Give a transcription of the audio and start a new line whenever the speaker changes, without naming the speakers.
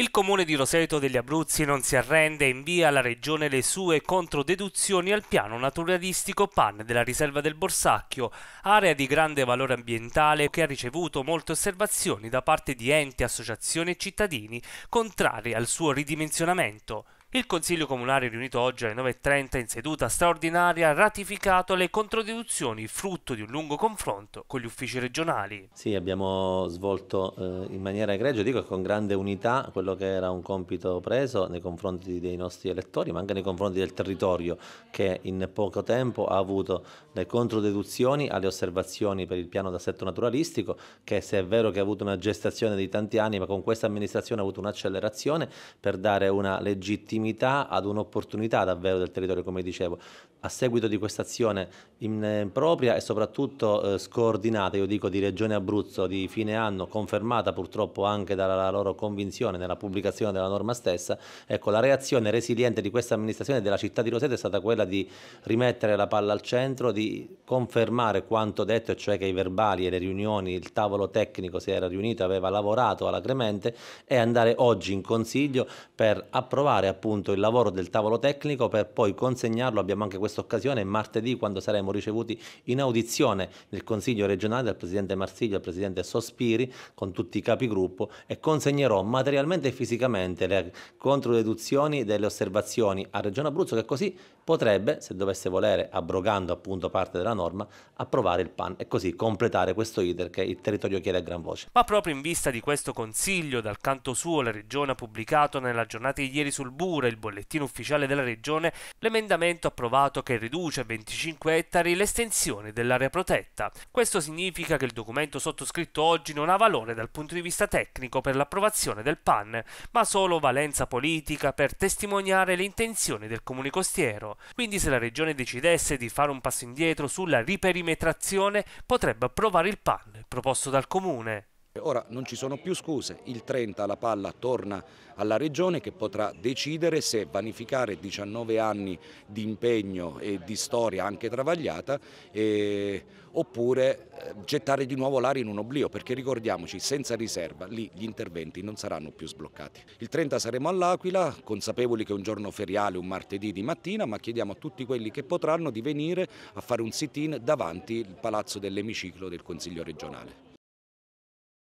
Il comune di Roseto degli Abruzzi non si arrende e invia alla regione le sue controdeduzioni al piano naturalistico PAN della riserva del Borsacchio, area di grande valore ambientale che ha ricevuto molte osservazioni da parte di enti, associazioni e cittadini contrari al suo ridimensionamento. Il Consiglio Comunale riunito oggi alle 9.30 in seduta straordinaria ha ratificato le controdeduzioni frutto di un lungo confronto con gli uffici regionali.
Sì, abbiamo svolto eh, in maniera egregia, dico con grande unità, quello che era un compito preso nei confronti dei nostri elettori ma anche nei confronti del territorio che in poco tempo ha avuto le controdeduzioni alle osservazioni per il piano d'assetto naturalistico che se è vero che ha avuto una gestazione di tanti anni ma con questa amministrazione ha avuto un'accelerazione per dare una legittimità legittimità ad un'opportunità davvero del territorio, come dicevo. A seguito di questa azione impropria eh, e soprattutto eh, scoordinata, io dico di Regione Abruzzo di fine anno, confermata purtroppo anche dalla loro convinzione nella pubblicazione della norma stessa, ecco la reazione resiliente di questa amministrazione della città di Roseto è stata quella di rimettere la palla al centro, di confermare quanto detto, cioè che i verbali e le riunioni, il tavolo tecnico si era riunito, aveva lavorato alacremente e andare oggi in consiglio per approvare appunto appunto il lavoro del tavolo tecnico per poi consegnarlo, abbiamo anche questa occasione, martedì quando saremo ricevuti in audizione nel Consiglio regionale dal Presidente Marsiglio, e dal Presidente Sospiri, con tutti i capigruppo e consegnerò materialmente e fisicamente le controdeduzioni delle osservazioni a Regione Abruzzo che così potrebbe, se dovesse volere, abrogando appunto parte della norma, approvare il PAN e così completare questo iter che il territorio chiede a gran voce.
Ma proprio in vista di questo consiglio, dal canto suo la Regione ha pubblicato nella giornata di ieri sul Bure, il bollettino ufficiale della Regione, l'emendamento approvato che riduce a 25 ettari l'estensione dell'area protetta. Questo significa che il documento sottoscritto oggi non ha valore dal punto di vista tecnico per l'approvazione del PAN, ma solo valenza politica per testimoniare le intenzioni del comune costiero. Quindi se la regione decidesse di fare un passo indietro sulla riperimetrazione potrebbe approvare il PAN proposto
dal comune. Ora non ci sono più scuse, il 30 la palla torna alla Regione che potrà decidere se vanificare 19 anni di impegno e di storia anche travagliata e... oppure eh, gettare di nuovo l'aria in un oblio perché ricordiamoci senza riserva lì gli interventi non saranno più sbloccati. Il 30 saremo all'Aquila consapevoli che è un giorno feriale, un martedì di mattina ma chiediamo a tutti quelli che potranno di venire a fare un sit-in davanti al palazzo dell'emiciclo del Consiglio regionale.